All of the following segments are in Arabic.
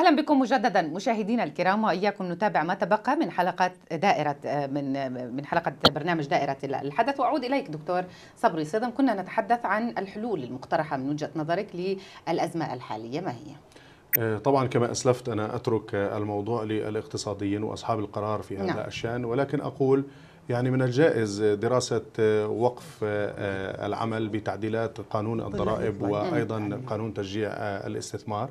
اهلا بكم مجددا مشاهدينا الكرام واياكم نتابع ما تبقى من حلقه دائره من من حلقه برنامج دائره الحدث واعود اليك دكتور صبري صدم كنا نتحدث عن الحلول المقترحه من وجهه نظرك للازمه الحاليه ما هي؟ آه، طبعا كما اسلفت انا اترك الموضوع للاقتصاديين واصحاب القرار في هذا نعم. الشان ولكن اقول يعني من الجائز دراسة وقف آه، آه، العمل بتعديلات قانون الضرائب وأيضا قانون تشجيع الاستثمار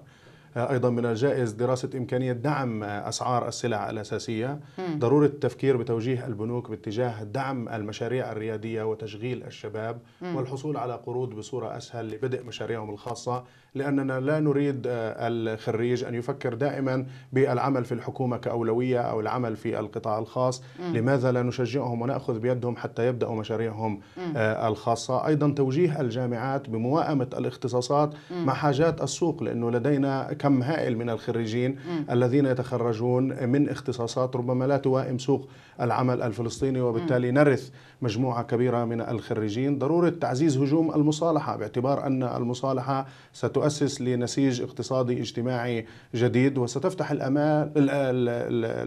آه، ايضا من الجائز دراسه امكانيه دعم آه، اسعار السلع الاساسيه ضروره التفكير بتوجيه البنوك باتجاه دعم المشاريع الرياديه وتشغيل الشباب والحصول على قروض بصوره اسهل لبدء مشاريعهم الخاصه لأننا لا نريد آه، الخريج أن يفكر دائما بالعمل في الحكومة كأولوية أو العمل في القطاع الخاص م. لماذا لا نشجعهم ونأخذ بيدهم حتى يبدأوا مشاريعهم م. آه، الخاصة أيضا توجيه الجامعات بموائمة الاختصاصات م. مع حاجات السوق لأنه لدينا كم هائل من الخريجين الذين يتخرجون من اختصاصات ربما لا توائم سوق العمل الفلسطيني وبالتالي نرث مجموعة كبيرة من الخريجين ضرورة تعزيز هجوم المصالحة باعتبار أن المصالحة ستؤسس لنسيج اقتصادي اجتماعي جديد وستفتح الأمال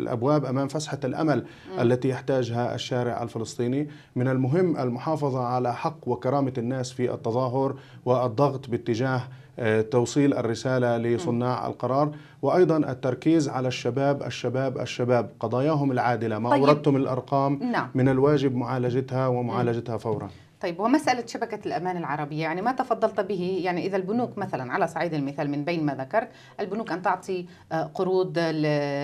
الأبواب أمام فسحة الأمل التي يحتاجها الشارع الفلسطيني من المهم المحافظة على حق وكرامة الناس في التظاهر والضغط باتجاه آه، توصيل الرسالة لصناع القرار وأيضا التركيز على الشباب الشباب الشباب قضاياهم العادلة ما طيب. أوردتم الأرقام نعم. من الواجب معالجتها ومعالجتها فورا طيب ومسألة شبكة الأمان العربية يعني ما تفضلت به يعني إذا البنوك مثلا على صعيد المثال من بين ما ذكرت البنوك أن تعطي آه، قروض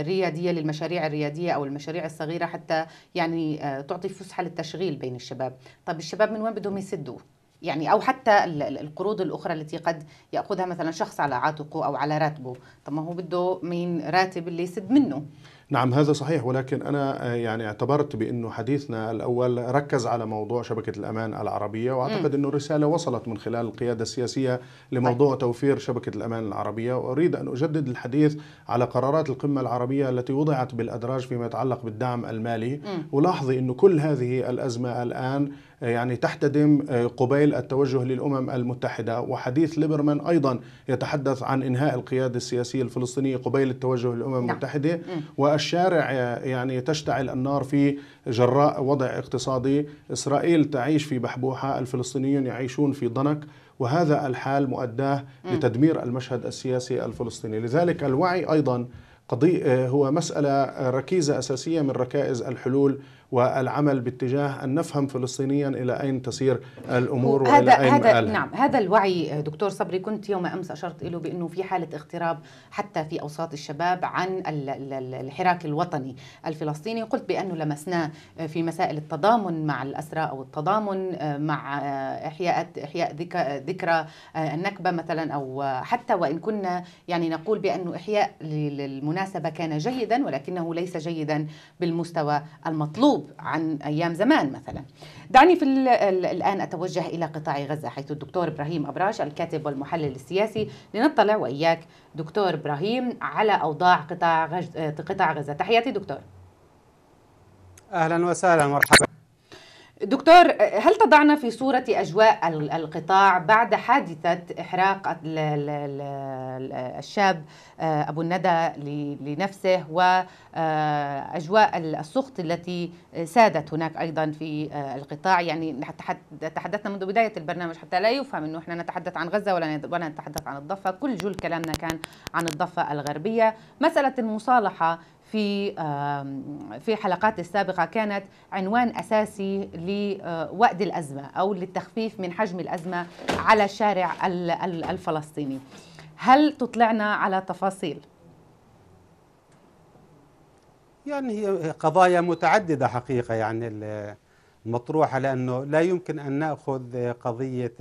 ريادية للمشاريع الريادية أو المشاريع الصغيرة حتى يعني آه، تعطي فسحة للتشغيل بين الشباب طب الشباب من وين بدهم يسدوا يعني او حتى القروض الاخرى التي قد ياخذها مثلا شخص على عاتقه او على راتبه طب ما هو بده من راتب اللي يسد منه نعم هذا صحيح ولكن انا آه، يعني اعتبرت بانه حديثنا الاول ركز على موضوع شبكه الامان العربيه واعتقد انه الرساله وصلت من خلال القياده السياسيه لموضوع طيب. توفير شبكه الامان العربيه واريد ان اجدد الحديث على قرارات القمه العربيه التي وضعت بالادراج فيما يتعلق بالدعم المالي ولاحظي انه كل هذه الازمه الان آه، يعني تحتدم آه، قبيل التوجه للأمم المتحدة وحديث ليبرمان أيضا يتحدث عن إنهاء القيادة السياسية الفلسطينية قبيل التوجه للأمم نعم. المتحدة والشارع آه، يعني تشتعل النار في جراء وضع اقتصادي إسرائيل تعيش في بحبوحة الفلسطينيون يعيشون في ضنك وهذا الحال مؤداه لتدمير المشهد السياسي الفلسطيني لذلك الوعي أيضا قضية هو مسألة ركيزة أساسية من ركائز الحلول والعمل باتجاه أن نفهم فلسطينيا إلى أين تسير الأمور وإلى أين هذا مقالها. نعم هذا الوعي دكتور صبري كنت يوم أمس أشرت له بأنه في حالة اغتراب حتى في أوساط الشباب عن الحراك الوطني الفلسطيني قلت بأنه لمسناه في مسائل التضامن مع الأسرى أو التضامن آه، مع آه، إحياء إحياء ذكرى آه، النكبة مثلا أو حتى وإن كنا يعني نقول بأنه إحياء للمناسبة كان جيدا ولكنه ليس جيدا بالمستوى المطلوب مطلوب عن أيام زمان مثلا دعني في الآن أتوجه إلى قطاع غزة حيث الدكتور إبراهيم أبراش الكاتب والمحلل السياسي لنطلع وإياك دكتور إبراهيم على أوضاع قطاع قطاع غزة. تحياتي دكتور أهلا وسهلا مرحبا دكتور هل تضعنا في صورة أجواء القطاع بعد حادثة إحراق الشاب آه، أبو الندى لنفسه وأجواء آه، السخط التي سادت هناك أيضا في آه، القطاع يعني تحدثنا منذ بداية البرنامج حتى لا يفهم أنه إحنا نتحدث عن غزة ولا نتحدث عن الضفة كل جل كلامنا كان عن الضفة الغربية مسألة المصالحة في في حلقات السابقه كانت عنوان اساسي لوأد الازمه او للتخفيف من حجم الازمه على الشارع الفلسطيني. هل تطلعنا على تفاصيل؟ يعني هي قضايا متعدده حقيقه يعني المطروحه لانه لا يمكن ان ناخذ قضيه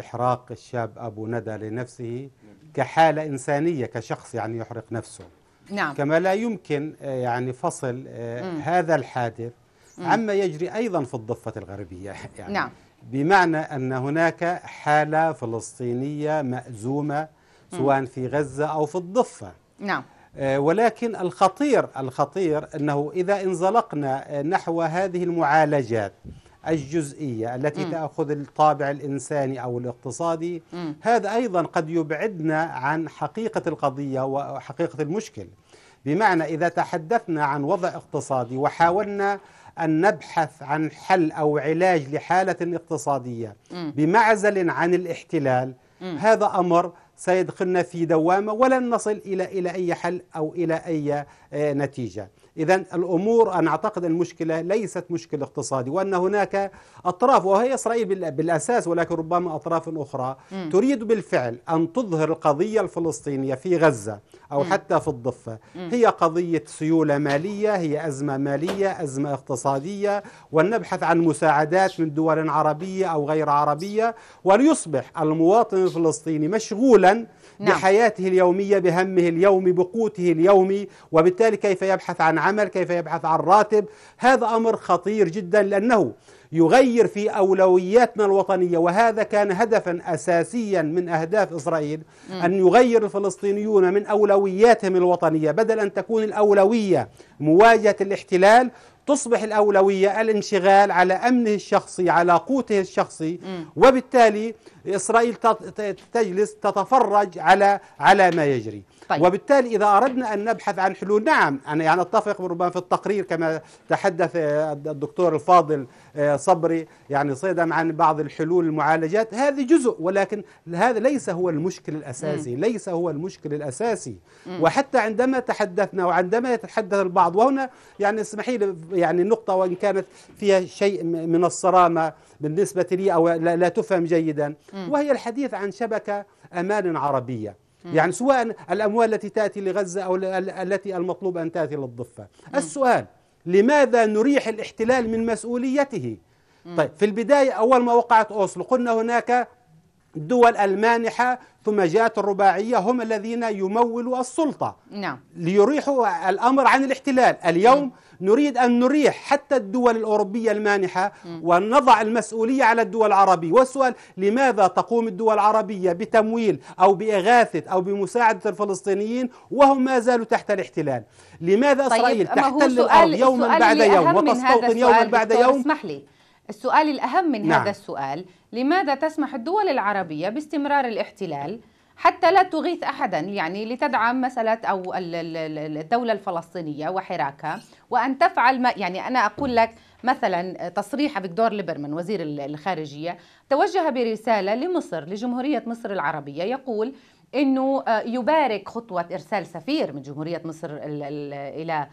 احراق الشاب ابو ندى لنفسه كحاله انسانيه كشخص يعني يحرق نفسه. نعم. كما لا يمكن آه، يعني فصل آه، مم. هذا الحادث مم. عما يجري أيضا في الضفة الغربية يعني نعم. بمعنى أن هناك حالة فلسطينية مأزومة سواء في غزة أو في الضفة نعم آه، ولكن الخطير الخطير أنه إذا انزلقنا نحو هذه المعالجات الجزئية التي م. تأخذ الطابع الإنساني أو الاقتصادي م. هذا أيضا قد يبعدنا عن حقيقة القضية وحقيقة المشكل بمعنى إذا تحدثنا عن وضع اقتصادي وحاولنا أن نبحث عن حل أو علاج لحالة اقتصادية م. بمعزل عن الاحتلال م. هذا أمر سيدخلنا في دوامة ولن نصل إلى إلى أي حل أو إلى أي آه، نتيجة إذا الأمور أنا أعتقد المشكلة ليست مشكلة اقتصادي وأن هناك أطراف وهي إسرائيل بالأساس ولكن ربما أطراف أخرى م. تريد بالفعل أن تظهر القضية الفلسطينية في غزة أو م. حتى في الضفة م. هي قضية سيولة مالية هي أزمة مالية أزمة اقتصادية ونبحث عن مساعدات من دول عربية أو غير عربية وليصبح المواطن الفلسطيني مشغولا نعم. بحياته اليومية بهمه اليومي بقوته اليومي وبالتالي كيف يبحث عن عمل كيف يبحث عن راتب هذا أمر خطير جدا لأنه يغير في اولوياتنا الوطنيه وهذا كان هدفا اساسيا من اهداف اسرائيل م. ان يغير الفلسطينيون من اولوياتهم الوطنيه بدل ان تكون الاولويه مواجهه الاحتلال تصبح الأولوية الانشغال على أمنه الشخصي على قوته الشخصي وبالتالي إسرائيل تجلس تتفرج على على ما يجري طيب. وبالتالي إذا أردنا أن نبحث عن حلول نعم أنا يعني أتفق ربما في التقرير كما تحدث آه، الدكتور الفاضل آه، صبري يعني صيدا عن بعض الحلول المعالجات هذه جزء ولكن هذا ليس هو المشكل الأساسي م. ليس هو المشكل الأساسي م. وحتى عندما تحدثنا وعندما يتحدث البعض وهنا يعني اسمحي لي يعني نقطة وإن كانت فيها شيء من الصرامة بالنسبة لي أو لا, تفهم جيدا م. وهي الحديث عن شبكة أمان عربية يعني سواء الأموال التي تأتي لغزة أو التي المطلوب أن تأتي للضفة السؤال لماذا نريح الاحتلال من مسؤوليته طيب في البداية أول ما وقعت أوسلو قلنا هناك دول المانحة ثم جاءت الرباعية هم الذين يمولوا السلطة نعم ليريحوا الأمر عن الاحتلال اليوم نريد أن نريح حتى الدول الأوروبية المانحة ونضع المسؤولية على الدول العربية والسؤال لماذا تقوم الدول العربية بتمويل أو بإغاثة أو بمساعدة الفلسطينيين وهم ما زالوا تحت الاحتلال لماذا طيب إسرائيل تحتل الأرض يوما بعد يوم وتستوطن يوما بعد يوم اسمح لي السؤال الأهم من نعم. هذا السؤال لماذا تسمح الدول العربية باستمرار الاحتلال حتى لا تغيث احدا يعني لتدعم مساله او الدوله الفلسطينيه وحراكها وان تفعل ما يعني انا اقول لك مثلا تصريح فيكتور ليبرمان وزير الخارجيه توجه برساله لمصر لجمهوريه مصر العربيه يقول انه آه، يبارك خطوه ارسال سفير من جمهوريه مصر الى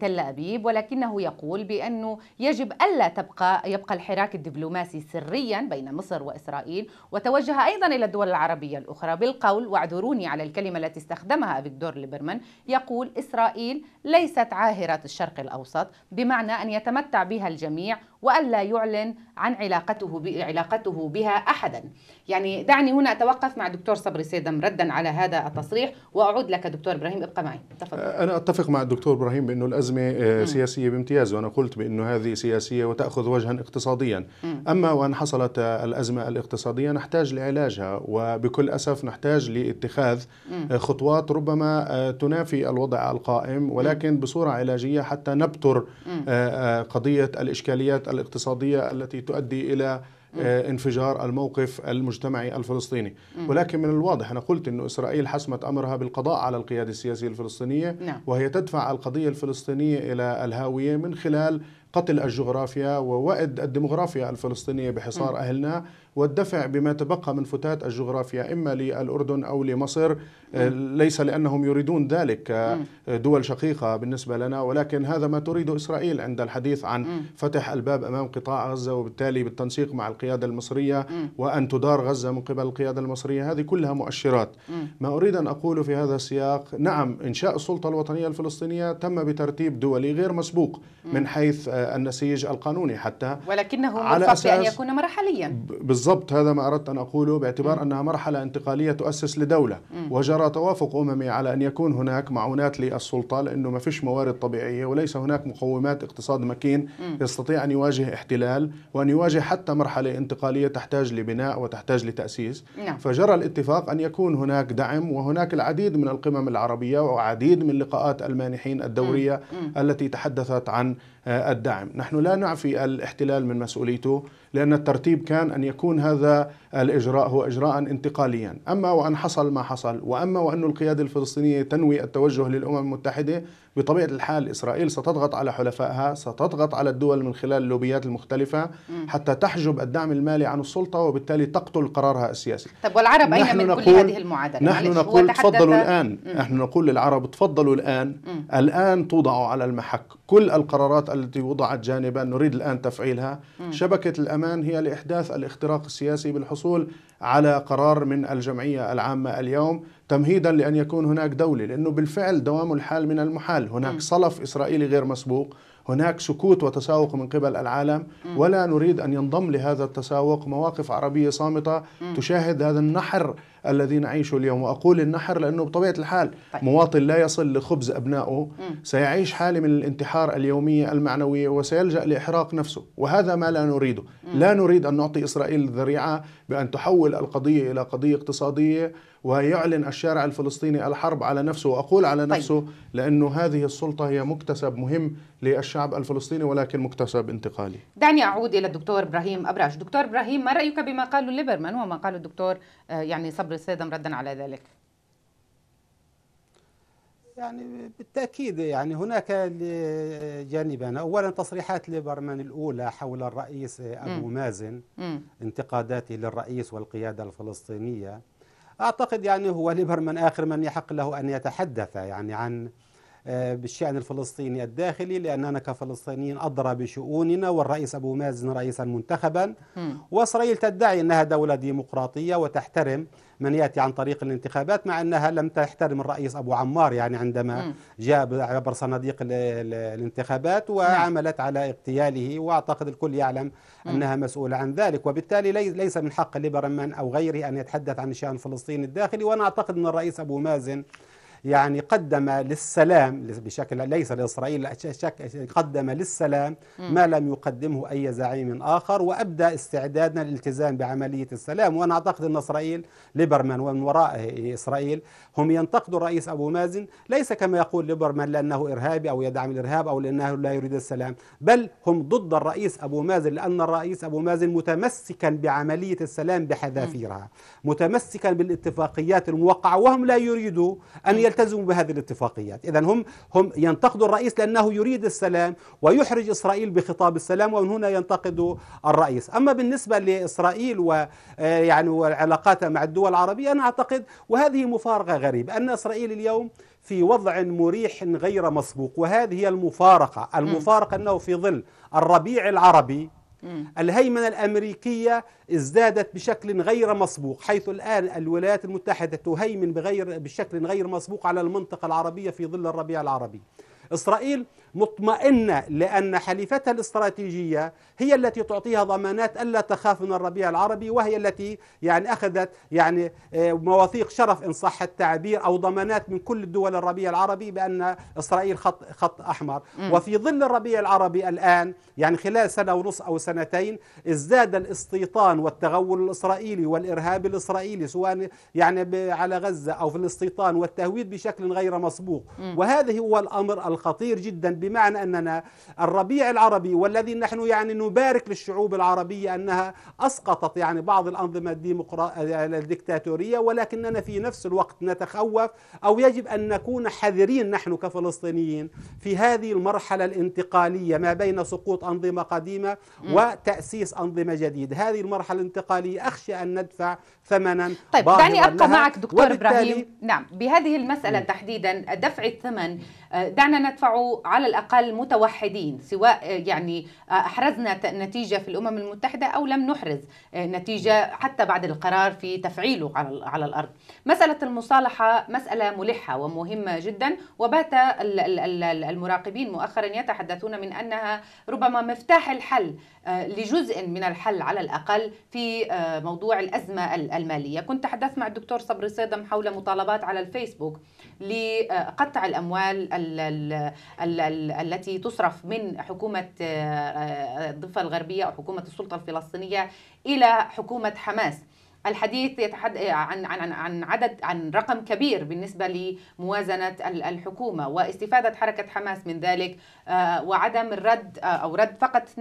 تل أبيب ولكنه يقول بأنه يجب ألا تبقى يبقى الحراك الدبلوماسي سريا بين مصر وإسرائيل وتوجه أيضا إلى الدول العربية الأخرى بالقول واعذروني على الكلمة التي استخدمها فيكتور ليبرمان يقول إسرائيل ليست عاهرة الشرق الأوسط بمعنى أن يتمتع بها الجميع وألا يعلن عن علاقته علاقته بها أحدا يعني دعني هنا أتوقف مع دكتور صبري سيدم ردا على هذا التصريح وأعود لك دكتور إبراهيم ابقى معي تفضل. أنا أتفق مع الدكتور إبراهيم بأنه انه الازمه آه، سياسيه بامتياز وانا قلت بانه هذه سياسيه وتاخذ وجها اقتصاديا اما وان حصلت آه، الازمه الاقتصاديه نحتاج لعلاجها وبكل اسف نحتاج لاتخاذ آه، خطوات ربما تنافي الوضع القائم ولكن بصوره علاجيه حتى نبتر قضيه الاشكاليات الاقتصاديه التي تؤدي الى آه، انفجار الموقف المجتمعي الفلسطيني ولكن من الواضح أنا قلت أن إسرائيل حسمت أمرها بالقضاء على القيادة السياسية الفلسطينية نعم. وهي تدفع القضية الفلسطينية إلى الهاوية من خلال قتل الجغرافيا ووأد الديمغرافيا الفلسطينية بحصار أهلنا والدفع بما تبقى من فتات الجغرافيا إما للأردن أو لمصر آه، ليس لأنهم يريدون ذلك آه، دول شقيقة بالنسبة لنا ولكن هذا ما تريده إسرائيل عند الحديث عن فتح الباب أمام قطاع غزة وبالتالي بالتنسيق مع القيادة المصرية وأن تدار غزة من قبل القيادة المصرية هذه كلها مؤشرات ما أريد أن أقوله في هذا السياق نعم إنشاء السلطة الوطنية الفلسطينية تم بترتيب دولي غير مسبوق من حيث آه، النسيج القانوني حتى ولكنه على أساس أن يكون مرحليا بالضبط بالضبط هذا ما أردت أن أقوله باعتبار أنها مرحلة انتقالية تؤسس لدولة وجرى توافق أممي على أن يكون هناك معونات للسلطة لأنه ما فيش موارد طبيعية وليس هناك مقومات اقتصاد مكين يستطيع أن يواجه احتلال وأن يواجه حتى مرحلة انتقالية تحتاج لبناء وتحتاج لتأسيس نعم. فجرى الاتفاق أن يكون هناك دعم وهناك العديد من القمم العربية وعديد من لقاءات المانحين الدورية التي تحدثت عن آه، الدعم نحن لا نعفي الاحتلال من مسؤوليته لأن الترتيب كان أن يكون هذا الإجراء هو إجراء انتقاليا أما وأن حصل ما حصل وأما وأن القيادة الفلسطينية تنوي التوجه للأمم المتحدة بطبيعة الحال إسرائيل ستضغط على حلفائها ستضغط على الدول من خلال اللوبيات المختلفة حتى تحجب الدعم المالي عن السلطة وبالتالي تقتل قرارها السياسي طب والعرب أين من نقول كل هذه المعادلة؟ نحن نقول تفضلوا الآن نحن نقول للعرب تفضلوا الآن مم. الآن توضعوا على المحك كل القرارات التي وضعت جانبا نريد الآن تفعيلها م. شبكة الأمان هي لإحداث الاختراق السياسي بالحصول على قرار من الجمعية العامة اليوم تمهيدا لأن يكون هناك دولة لأنه بالفعل دوام الحال من المحال هناك م. صلف إسرائيلي غير مسبوق هناك سكوت وتساوق من قبل العالم ولا نريد أن ينضم لهذا التساوق مواقف عربية صامتة تشاهد هذا النحر الذي نعيشه اليوم وأقول النحر لأنه بطبيعة الحال طيب. مواطن لا يصل لخبز أبنائه سيعيش حالة من الانتحار اليومية المعنوية وسيلجأ لإحراق نفسه وهذا ما لا نريده لا نريد أن نعطي إسرائيل الذريعة بأن تحول القضية إلى قضية اقتصادية ويعلن الشارع الفلسطيني الحرب على نفسه واقول على طيب. نفسه طيب. لانه هذه السلطه هي مكتسب مهم للشعب الفلسطيني ولكن مكتسب انتقالي. دعني اعود الى الدكتور ابراهيم ابراج، دكتور ابراهيم ما رايك بما قاله ليبرمان وما قاله الدكتور آه، يعني صبري السيدم ردا على ذلك؟ يعني بالتاكيد يعني هناك جانبان اولا تصريحات ليبرمان الاولى حول الرئيس ابو مازن انتقاداته للرئيس والقياده الفلسطينيه أعتقد يعني هو ليبرمان آخر من يحق له أن يتحدث يعني عن آه، بالشأن الفلسطيني الداخلي لأننا كفلسطينيين أدرى بشؤوننا والرئيس أبو مازن رئيسا منتخبا وإسرائيل تدعي أنها دولة ديمقراطية وتحترم من يأتي عن طريق الانتخابات مع أنها لم تحترم الرئيس أبو عمار يعني عندما جاء عبر صناديق الانتخابات نعم. وعملت على اغتياله وأعتقد الكل يعلم أنها مسؤولة عن ذلك وبالتالي ليس من حق ليبرمان أو غيره أن يتحدث عن الشأن الفلسطيني الداخلي وأنا أعتقد أن الرئيس أبو مازن يعني قدم للسلام بشكل ليس لإسرائيل قدم للسلام ما لم يقدمه أي زعيم آخر وأبدى استعدادنا للالتزام بعملية السلام وأنا أعتقد أن إسرائيل ليبرمان ومن ورائه إسرائيل هم ينتقدوا الرئيس أبو مازن ليس كما يقول ليبرمان لأنه إرهابي أو يدعم الإرهاب أو لأنه لا يريد السلام بل هم ضد الرئيس أبو مازن لأن الرئيس أبو مازن متمسكا بعملية السلام بحذافيرها متمسكا بالاتفاقيات الموقعة وهم لا يريدوا أن يلتزموا بهذه الاتفاقيات إذا هم هم ينتقدوا الرئيس لأنه يريد السلام ويحرج إسرائيل بخطاب السلام ومن هنا ينتقدوا الرئيس أما بالنسبة لإسرائيل ويعني آه، وعلاقاتها مع الدول العربية أنا أعتقد وهذه مفارقة غريبة أن إسرائيل اليوم في وضع مريح غير مسبوق وهذه هي المفارقة المفارقة أنه في ظل الربيع العربي الهيمنة الأمريكية ازدادت بشكل غير مسبوق حيث الآن الولايات المتحدة تهيمن بغير بشكل غير مسبوق على المنطقة العربية في ظل الربيع العربي إسرائيل مطمئنة لأن حليفتها الاستراتيجية هي التي تعطيها ضمانات ألا تخاف من الربيع العربي وهي التي يعني أخذت يعني آه، مواثيق شرف إن صح التعبير أو ضمانات من كل الدول الربيع العربي بأن إسرائيل خط خط أحمر م. وفي ظل الربيع العربي الآن يعني خلال سنة ونص أو سنتين ازداد الاستيطان والتغول الإسرائيلي والإرهاب الإسرائيلي سواء يعني على غزة أو في الاستيطان والتهويد بشكل غير مسبوق م. وهذا هو الأمر الخطير جدا بمعنى أننا الربيع العربي والذي نحن يعني نبارك للشعوب العربية أنها أسقطت يعني بعض الأنظمة الديكتاتورية الدكتاتورية ولكننا في نفس الوقت نتخوف أو يجب أن نكون حذرين نحن كفلسطينيين في هذه المرحلة الانتقالية ما بين سقوط أنظمة قديمة وتأسيس أنظمة جديدة هذه المرحلة الانتقالية أخشى أن ندفع ثمنا طيب دعني أبقى معك دكتور إبراهيم نعم بهذه المسألة تحديدا دفع الثمن آه، دعنا ندفع على الأقل متوحدين سواء آه، يعني آه، أحرزنا نتيجة في الأمم المتحدة أو لم نحرز نتيجة حتى بعد القرار في تفعيله على الأرض مسألة المصالحة مسألة ملحة ومهمة جدا وبات المراقبين مؤخرا يتحدثون من أنها ربما مفتاح الحل لجزء من الحل على الأقل في موضوع الأزمة المالية كنت تحدثت مع الدكتور صبري صيدم حول مطالبات على الفيسبوك لقطع الأموال ال التي تصرف من حكومة آه، آه، الضفة الغربية أو حكومة السلطة الفلسطينية إلى حكومة حماس الحديث يتحدث آه، عن عن عن عدد عن رقم كبير بالنسبه لموازنه الحكومه واستفاده حركه حماس من ذلك وعدم الرد او رد فقط 2%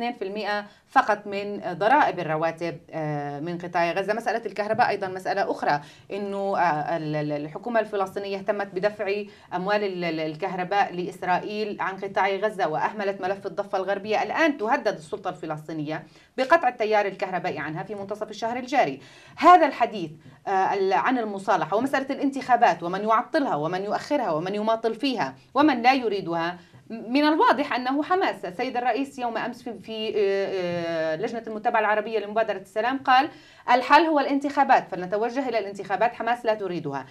فقط من ضرائب الرواتب آه، من قطاع غزة مسألة الكهرباء أيضا مسألة أخرى أنه آه، الحكومة الفلسطينية اهتمت بدفع أموال الكهرباء لإسرائيل عن قطاع غزة وأهملت ملف الضفة الغربية الآن تهدد السلطة الفلسطينية بقطع التيار الكهربائي عنها في منتصف الشهر الجاري هذا الحديث آه، عن المصالحة ومسألة الانتخابات ومن يعطلها ومن يؤخرها ومن يماطل فيها ومن لا يريدها من الواضح انه حماس السيد الرئيس يوم امس في آه، آه، لجنه المتابعه العربيه لمبادره السلام قال الحل هو الانتخابات فلنتوجه الى الانتخابات حماس لا تريدها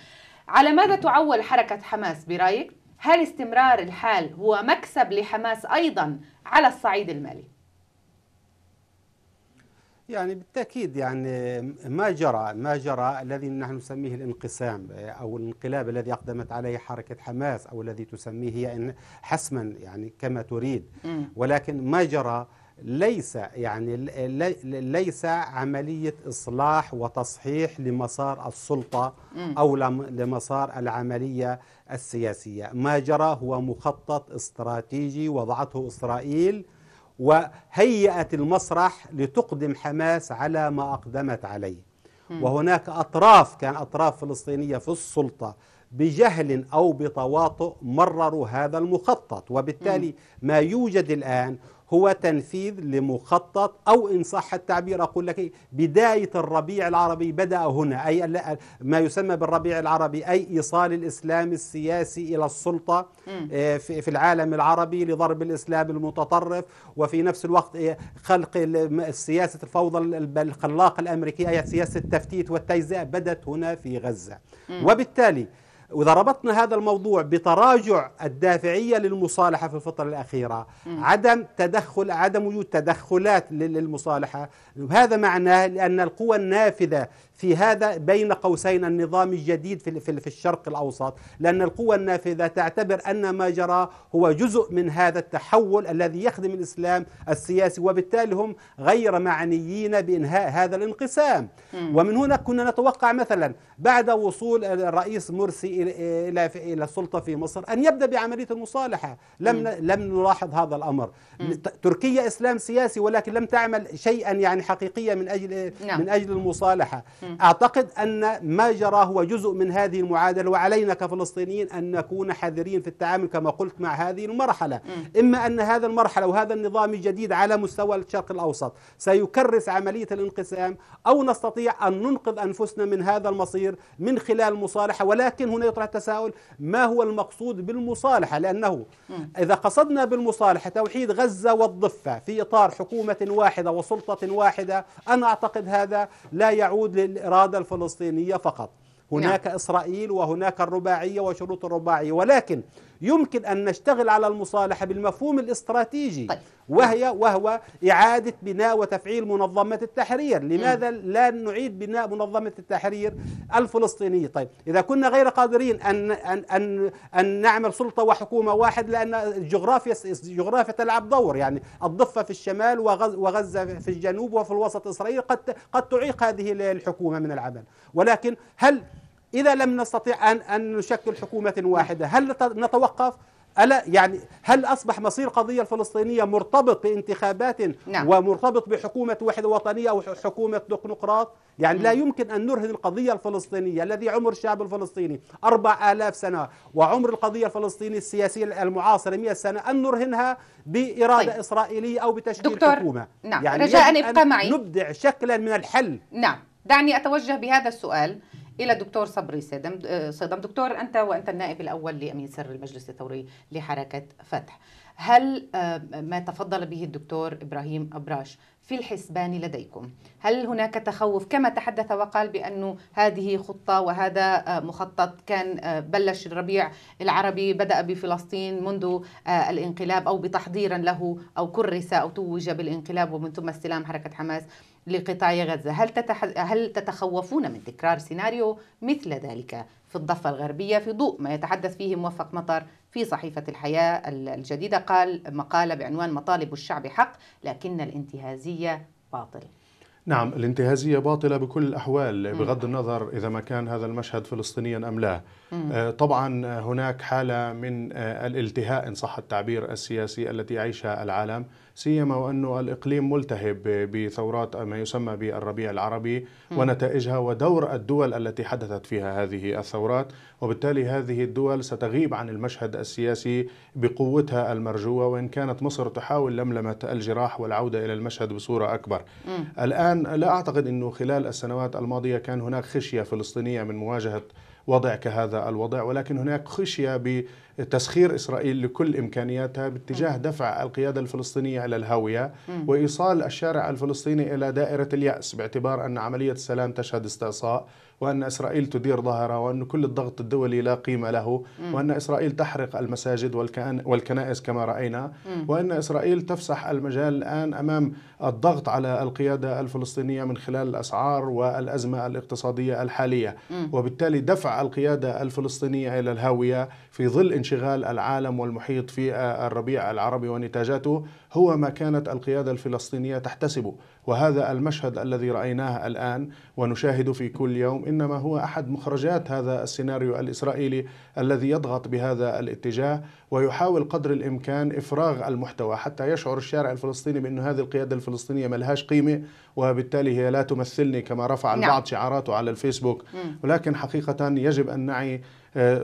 على ماذا تعول حركه حماس برايك هل استمرار الحال هو مكسب لحماس ايضا على الصعيد المالي يعني بالتأكيد يعني ما جرى ما جرى الذي نحن نسميه الانقسام أو الانقلاب الذي أقدمت عليه حركة حماس أو الذي تسميه هي حسما يعني كما تريد ولكن ما جرى ليس يعني ليس عملية إصلاح وتصحيح لمسار السلطة أو لمسار العملية السياسية ما جرى هو مخطط استراتيجي وضعته إسرائيل وهيئت المسرح لتقدم حماس على ما أقدمت عليه وهناك أطراف كان أطراف فلسطينية في السلطة بجهل أو بتواطؤ مرروا هذا المخطط وبالتالي ما يوجد الآن هو تنفيذ لمخطط أو إن صح التعبير أقول لك إيه، بداية الربيع العربي بدأ هنا أي ما يسمى بالربيع العربي أي إيصال الإسلام السياسي إلى السلطة آه، في العالم العربي لضرب الإسلام المتطرف وفي نفس الوقت آه، خلق سياسة الفوضى الخلاقة الأمريكية أي سياسة التفتيت والتجزئة بدت هنا في غزة وبالتالي واذا ربطنا هذا الموضوع بتراجع الدافعيه للمصالحه في الفتره الاخيره م. عدم تدخل عدم وجود تدخلات للمصالحه هذا معناه لان القوى النافذه في هذا بين قوسين النظام الجديد في في الشرق الاوسط لان القوى النافذه تعتبر ان ما جرى هو جزء من هذا التحول الذي يخدم الاسلام السياسي وبالتالي هم غير معنيين بانهاء هذا الانقسام ومن هنا كنا نتوقع مثلا بعد وصول الرئيس مرسي الى الى السلطه في مصر ان يبدا بعمليه المصالحه لم لم نلاحظ هذا الامر تركيا اسلام سياسي ولكن لم تعمل شيئا يعني حقيقيا من اجل نعم. من اجل المصالحه أعتقد أن ما جرى هو جزء من هذه المعادلة وعلينا كفلسطينيين أن نكون حذرين في التعامل كما قلت مع هذه المرحلة إما أن هذا المرحلة وهذا النظام الجديد على مستوى الشرق الأوسط سيكرس عملية الانقسام أو نستطيع أن ننقذ أنفسنا من هذا المصير من خلال مصالحة ولكن هنا يطرح التساؤل ما هو المقصود بالمصالحة لأنه إذا قصدنا بالمصالحة توحيد غزة والضفة في إطار حكومة واحدة وسلطة واحدة أنا أعتقد هذا لا يعود الإرادة الفلسطينية فقط هناك نعم. إسرائيل وهناك الرباعية وشروط الرباعية ولكن يمكن أن نشتغل على المصالحة بالمفهوم الاستراتيجي طيب. وهي وهو إعادة بناء وتفعيل منظمة التحرير لماذا م. لا نعيد بناء منظمة التحرير الفلسطينية طيب إذا كنا غير قادرين أن, أن, أن, أن نعمل سلطة وحكومة واحد لأن الجغرافيا الجغرافيا تلعب دور يعني الضفة في الشمال وغزة في الجنوب وفي الوسط إسرائيل قد قد تعيق هذه الحكومة من العمل ولكن هل إذا لم نستطيع أن أن نشكل حكومة واحدة هل نتوقف؟ ألا يعني هل أصبح مصير القضية الفلسطينية مرتبط بانتخابات نعم. ومرتبط بحكومة وحدة وطنية أو حكومة تكنوقراط يعني لا يمكن أن نرهن القضية الفلسطينية الذي عمر الشعب الفلسطيني أربع آلاف سنة وعمر القضية الفلسطينية السياسية المعاصرة 100 سنة أن نرهنها بإرادة طيب. إسرائيلية أو بتشكيل دكتور حكومة نعم يعني رجاء ابقى معي نبدع شكلا من الحل نعم دعني أتوجه بهذا السؤال الى الدكتور صبري صدم آه، صدم دكتور انت وانت النائب الاول لامين سر المجلس الثوري لحركه فتح هل آه، ما تفضل به الدكتور ابراهيم ابراش في الحسبان لديكم هل هناك تخوف كما تحدث وقال بأن هذه خطة وهذا آه، مخطط كان بلش الربيع العربي بدأ بفلسطين منذ الانقلاب أو بتحضيرا له أو كرس أو توج بالانقلاب ومن ثم استلام حركة حماس لقطاع غزة هل, تتح... هل تتخوفون من تكرار سيناريو مثل ذلك في الضفة الغربية في ضوء ما يتحدث فيه موفق مطر في صحيفة الحياة الجديدة قال مقالة بعنوان مطالب الشعب حق لكن الانتهازية باطل نعم الانتهازية باطلة بكل الأحوال بغض النظر إذا ما كان هذا المشهد فلسطينيا أم لا آه، طبعا هناك حالة من آه، الالتهاء إن صح التعبير السياسي التي يعيشها العالم سيما وأنه الإقليم ملتهب بثورات ما يسمى بالربيع العربي ونتائجها ودور الدول التي حدثت فيها هذه الثورات وبالتالي هذه الدول ستغيب عن المشهد السياسي بقوتها المرجوة وإن كانت مصر تحاول لملمة الجراح والعودة إلى المشهد بصورة أكبر م. الآن لا أعتقد أنه خلال السنوات الماضية كان هناك خشية فلسطينية من مواجهة وضع كهذا الوضع ولكن هناك خشية تسخير إسرائيل لكل إمكانياتها باتجاه دفع القيادة الفلسطينية إلى الهاوية وإيصال الشارع الفلسطيني إلى دائرة اليأس باعتبار أن عملية السلام تشهد استعصاء وأن إسرائيل تدير ظهرها وأن كل الضغط الدولي لا قيمة له وأن إسرائيل تحرق المساجد والكنائس كما رأينا وأن إسرائيل تفسح المجال الآن أمام الضغط على القيادة الفلسطينية من خلال الأسعار والأزمة الاقتصادية الحالية وبالتالي دفع القيادة الفلسطينية إلى الهاوية في ظل انشغال العالم والمحيط في الربيع العربي ونتاجاته هو ما كانت القيادة الفلسطينية تحتسبه وهذا المشهد الذي رأيناه الآن ونشاهد في كل يوم إنما هو أحد مخرجات هذا السيناريو الإسرائيلي الذي يضغط بهذا الاتجاه ويحاول قدر الإمكان إفراغ المحتوى حتى يشعر الشارع الفلسطيني بأن هذه القيادة الفلسطينية ملهاش قيمة وبالتالي هي لا تمثلني كما رفع نعم. البعض شعاراته على الفيسبوك ولكن حقيقة يجب أن نعي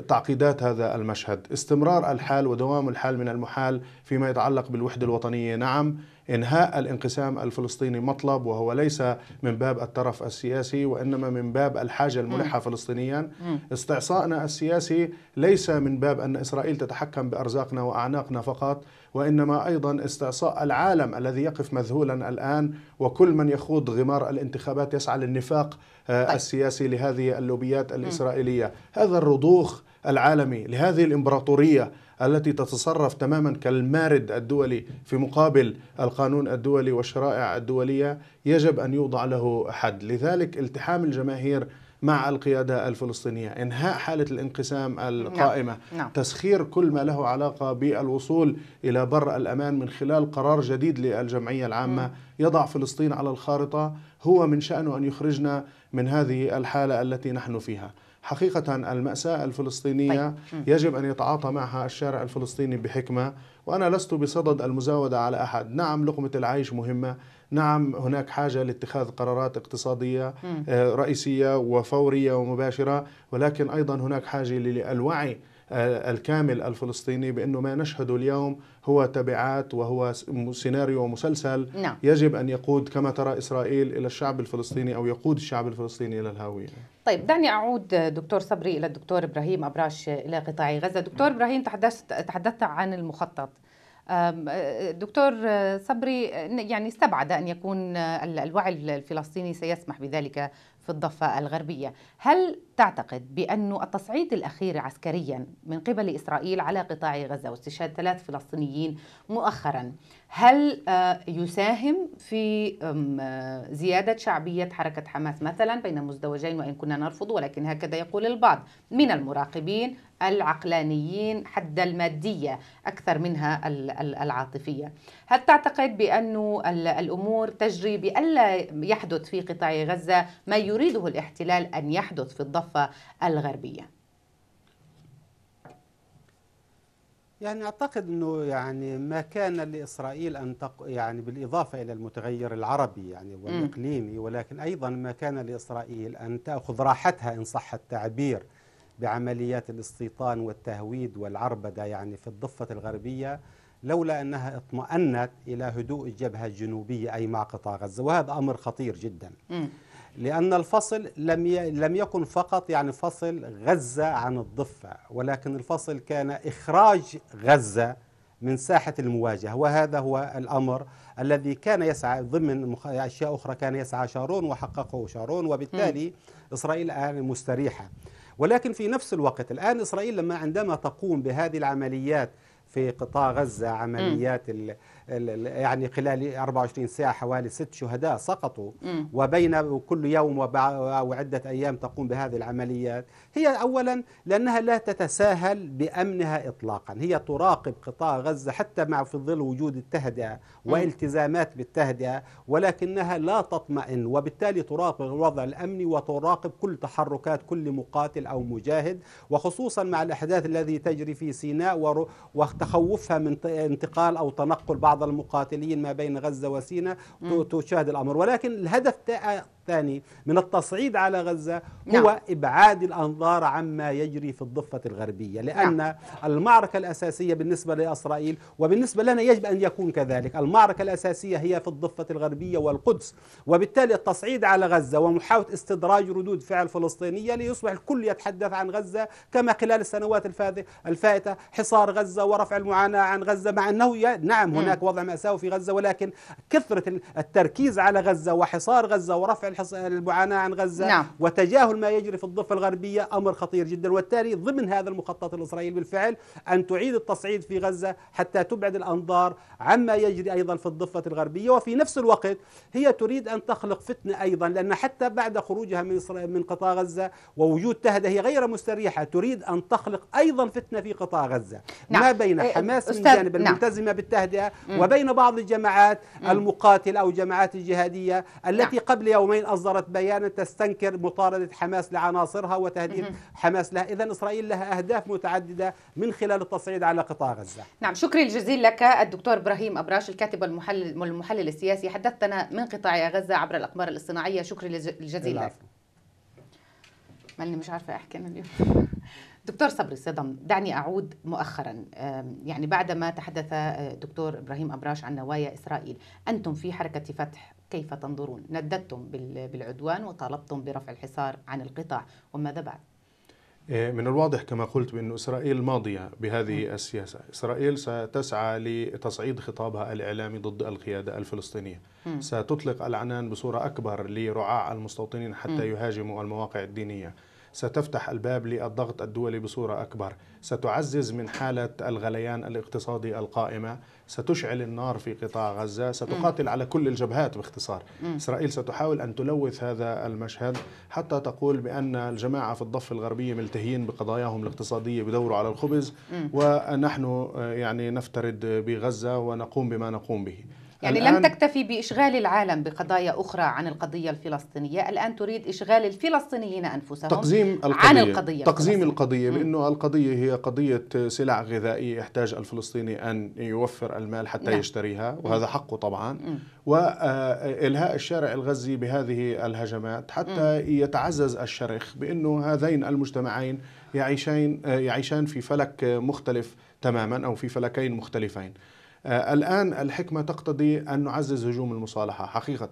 تعقيدات هذا المشهد استمرار الحال ودوام الحال من المحال فيما يتعلق بالوحدة الوطنية نعم انهاء الانقسام الفلسطيني مطلب وهو ليس من باب الترف السياسي وانما من باب الحاجه الملحه فلسطينيا استعصائنا السياسي ليس من باب ان اسرائيل تتحكم بارزاقنا واعناقنا فقط وانما ايضا استعصاء العالم الذي يقف مذهولا الان وكل من يخوض غمار الانتخابات يسعى للنفاق آه، طيب. السياسي لهذه اللوبيات الاسرائيليه هذا الرضوخ العالمي لهذه الامبراطوريه التي تتصرف تماما كالمارد الدولي في مقابل القانون الدولي والشرائع الدوليه يجب ان يوضع له حد، لذلك التحام الجماهير مع القياده الفلسطينيه، انهاء حاله الانقسام نعم، القائمه، نعم. تسخير كل ما له علاقه بالوصول الى بر الامان من خلال قرار جديد للجمعيه العامه م. يضع فلسطين على الخارطه، هو من شانه ان يخرجنا من هذه الحاله التي نحن فيها. حقيقة المأساة الفلسطينية طيب. يجب أن يتعاطى معها الشارع الفلسطيني بحكمة وأنا لست بصدد المزاودة على أحد نعم لقمة العيش مهمة نعم هناك حاجة لاتخاذ قرارات اقتصادية آه، رئيسية وفورية ومباشرة ولكن أيضا هناك حاجة للوعي الكامل الفلسطيني بأنه ما نشهده اليوم هو تبعات وهو سيناريو مسلسل نعم. يجب أن يقود كما ترى إسرائيل إلى الشعب الفلسطيني أو يقود الشعب الفلسطيني إلى الهاوية طيب دعني أعود دكتور صبري إلى الدكتور إبراهيم أبراش إلى قطاع غزة دكتور إبراهيم تحدثت, تحدثت عن المخطط دكتور صبري يعني استبعد أن يكون الوعي الفلسطيني سيسمح بذلك في الضفة الغربية هل تعتقد بأن التصعيد الأخير عسكريا من قبل إسرائيل على قطاع غزة واستشهاد ثلاث فلسطينيين مؤخرا هل يساهم في زيادة شعبية حركة حماس مثلا بين مزدوجين وإن كنا نرفض ولكن هكذا يقول البعض من المراقبين العقلانيين حد المادية أكثر منها العاطفية هل تعتقد بأن الأمور تجري بألا يحدث في قطاع غزة ما يريده الاحتلال أن يحدث في الضفة الغربية؟ يعني اعتقد انه يعني ما كان لاسرائيل ان تق يعني بالاضافه الى المتغير العربي يعني والاقليمي ولكن ايضا ما كان لاسرائيل ان تاخذ راحتها ان صح التعبير بعمليات الاستيطان والتهويد والعربدة يعني في الضفة الغربية لولا أنها اطمأنت إلى هدوء الجبهة الجنوبية أي مع قطاع غزة وهذا أمر خطير جدا م. لأن الفصل لم ي... لم يكن فقط يعني فصل غزة عن الضفة ولكن الفصل كان إخراج غزة من ساحة المواجهة وهذا هو الأمر الذي كان يسعى ضمن مخ... أشياء أخرى كان يسعى شارون وحققه شارون وبالتالي م. إسرائيل الآن مستريحة ولكن في نفس الوقت الآن إسرائيل لما عندما تقوم بهذه العمليات في قطاع غزة عمليات يعني خلال 24 ساعة حوالي ست شهداء سقطوا وبين كل يوم وعدة أيام تقوم بهذه العمليات هي أولا لأنها لا تتساهل بأمنها إطلاقا هي تراقب قطاع غزة حتى مع في ظل وجود التهدئة والتزامات بالتهدئة ولكنها لا تطمئن وبالتالي تراقب الوضع الأمني وتراقب كل تحركات كل مقاتل أو مجاهد وخصوصا مع الأحداث الذي تجري في سيناء وتخوفها من انتقال أو تنقل بعض بعض المقاتلين ما بين غزة وسيناء تشاهد الأمر ولكن الهدف الثاني من التصعيد على غزة هو نعم. إبعاد الأنظار عما يجري في الضفة الغربية لأن نعم. المعركة الأساسية بالنسبة لإسرائيل وبالنسبة لنا يجب أن يكون كذلك المعركة الأساسية هي في الضفة الغربية والقدس وبالتالي التصعيد على غزة ومحاولة استدراج ردود فعل فلسطينية ليصبح الكل يتحدث عن غزة كما خلال السنوات الفائتة حصار غزة ورفع المعاناة عن غزة مع أنه نعم هناك وضع مأساوي في غزة ولكن كثرة التركيز على غزة وحصار غزة ورفع المعاناة عن غزة نعم. وتجاهل ما يجري في الضفة الغربية أمر خطير جدا والتالي ضمن هذا المخطط الإسرائيلي بالفعل أن تعيد التصعيد في غزة حتى تبعد الأنظار عما يجري أيضا في الضفة الغربية وفي نفس الوقت هي تريد أن تخلق فتنة أيضا لأن حتى بعد خروجها من إسرائيل من قطاع غزة ووجود تهدئة هي غير مستريحة تريد أن تخلق أيضا فتنة في قطاع غزة نعم. ما بين إيه، حماس من جانب نعم. الملتزمة بالتهدئة وبين بعض الجماعات المقاتلة أو جماعات الجهادية التي نعم. قبل يومين إسرائيل أصدرت بيانا تستنكر مطاردة حماس لعناصرها وتهديد حماس لها إذا إسرائيل لها أهداف متعددة من خلال التصعيد على قطاع غزة نعم شكرا جزيلا لك الدكتور إبراهيم أبراش الكاتب المحلل, المحلل السياسي حدثتنا من قطاع غزة عبر الأقمار الاصطناعية شكرا جزيلا لك ماني مش عارفة أحكي أنا اليوم دكتور صبري صدم دعني أعود مؤخرا يعني بعدما تحدث آه، دكتور إبراهيم أبراش عن نوايا إسرائيل أنتم في حركة فتح كيف تنظرون نددتم بالعدوان وطالبتم برفع الحصار عن القطاع وماذا بعد آه، من الواضح كما قلت بأن إسرائيل ماضية بهذه نعم. السياسة إسرائيل ستسعى لتصعيد خطابها الإعلامي ضد القيادة الفلسطينية ستطلق العنان بصورة أكبر لرعاع المستوطنين حتى يهاجموا المواقع الدينية ستفتح الباب للضغط الدولي بصورة أكبر ستعزز من حالة الغليان الاقتصادي القائمة ستشعل النار في قطاع غزة ستقاتل على كل الجبهات باختصار إسرائيل ستحاول أن تلوث هذا المشهد حتى تقول بأن الجماعة في الضفة الغربية ملتهيين بقضاياهم الاقتصادية بدوروا على الخبز ونحن آه، يعني نفترد بغزة ونقوم بما نقوم به يعني لم تكتفي بإشغال العالم بقضايا أخرى عن القضية الفلسطينية الآن تريد إشغال الفلسطينيين أنفسهم تقزيم القضية. عن القضية تقزيم القضية بأنه القضية هي قضية سلع غذائية يحتاج الفلسطيني أن يوفر المال حتى نعم. يشتريها وهذا حقه طبعا م. وإلهاء آه، الشارع الغزي بهذه الهجمات حتى م. يتعزز الشرخ بأنه هذين المجتمعين يعيشين آه، يعيشان في فلك مختلف تماما أو في فلكين مختلفين آه، الآن الحكمة تقتضي أن نعزز هجوم المصالحة حقيقة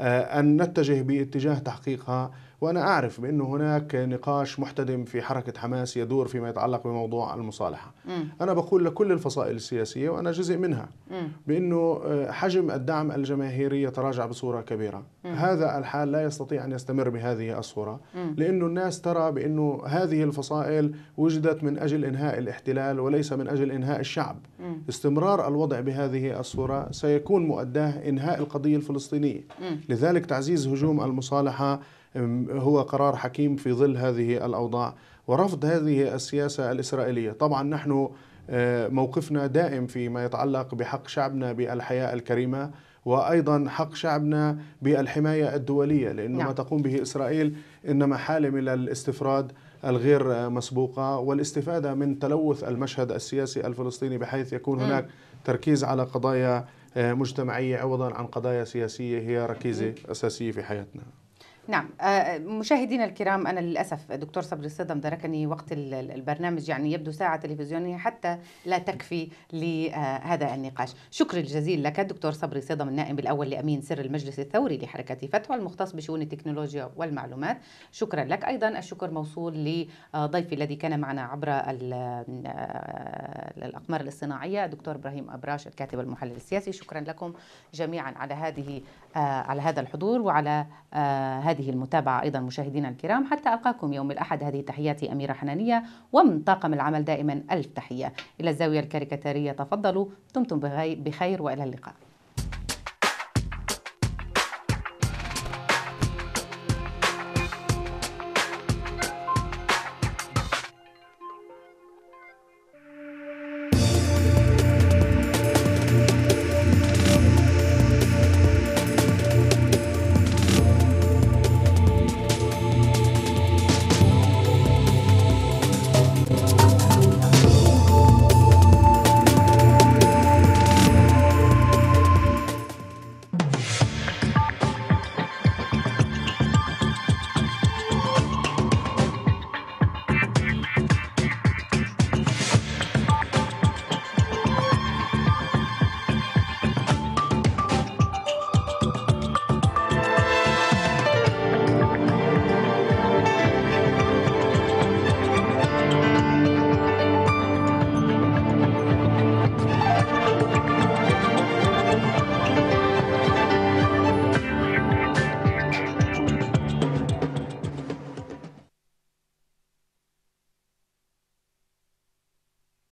آه، أن نتجه باتجاه تحقيقها وأنا أعرف بانه هناك نقاش محتدم في حركة حماس يدور فيما يتعلق بموضوع المصالحة م. أنا بقول لكل الفصائل السياسية وأنا جزء منها م. بأنه آه، حجم الدعم الجماهيري يتراجع بصورة كبيرة م. هذا الحال لا يستطيع أن يستمر بهذه الصورة م. لأنه الناس ترى بأنه هذه الفصائل وجدت من أجل إنهاء الاحتلال وليس من أجل إنهاء الشعب م. استمرار الوضع بهذه الصورة سيكون مؤداه إنهاء القضية الفلسطينية م. لذلك تعزيز هجوم المصالحة هو قرار حكيم في ظل هذه الأوضاع ورفض هذه السياسة الإسرائيلية طبعا نحن أه، موقفنا دائم فيما يتعلق بحق شعبنا بالحياة الكريمة وايضا حق شعبنا بالحمايه الدوليه لانه ما نعم. تقوم به اسرائيل انما حاله من الاستفراد الغير مسبوقه والاستفاده من تلوث المشهد السياسي الفلسطيني بحيث يكون نعم. هناك تركيز على قضايا أه، مجتمعيه عوضا عن قضايا سياسيه هي ركيزه اساسيه في حياتنا. نعم آه، آه، مشاهدينا الكرام انا للاسف دكتور صبري الصدم تركني وقت البرنامج يعني يبدو ساعه تلفزيونيه حتى لا تكفي لهذا النقاش شكرا جزيلا لك دكتور صبري الصدم النائب الاول لامين سر المجلس الثوري لحركه فتح المختص بشؤون التكنولوجيا والمعلومات شكرا لك ايضا الشكر موصول لضيفي الذي كان معنا عبر آه، الاقمار الاصطناعيه دكتور ابراهيم ابراش الكاتب المحلل السياسي شكرا لكم جميعا على هذه آه، على هذا الحضور وعلى آه، هذه المتابعة أيضا مشاهدينا الكرام حتى ألقاكم يوم الأحد هذه تحياتي أميرة حنانية ومن طاقم العمل دائما ألف تحية إلى الزاوية الكاريكاتيرية تفضلوا دمتم بخير وإلى اللقاء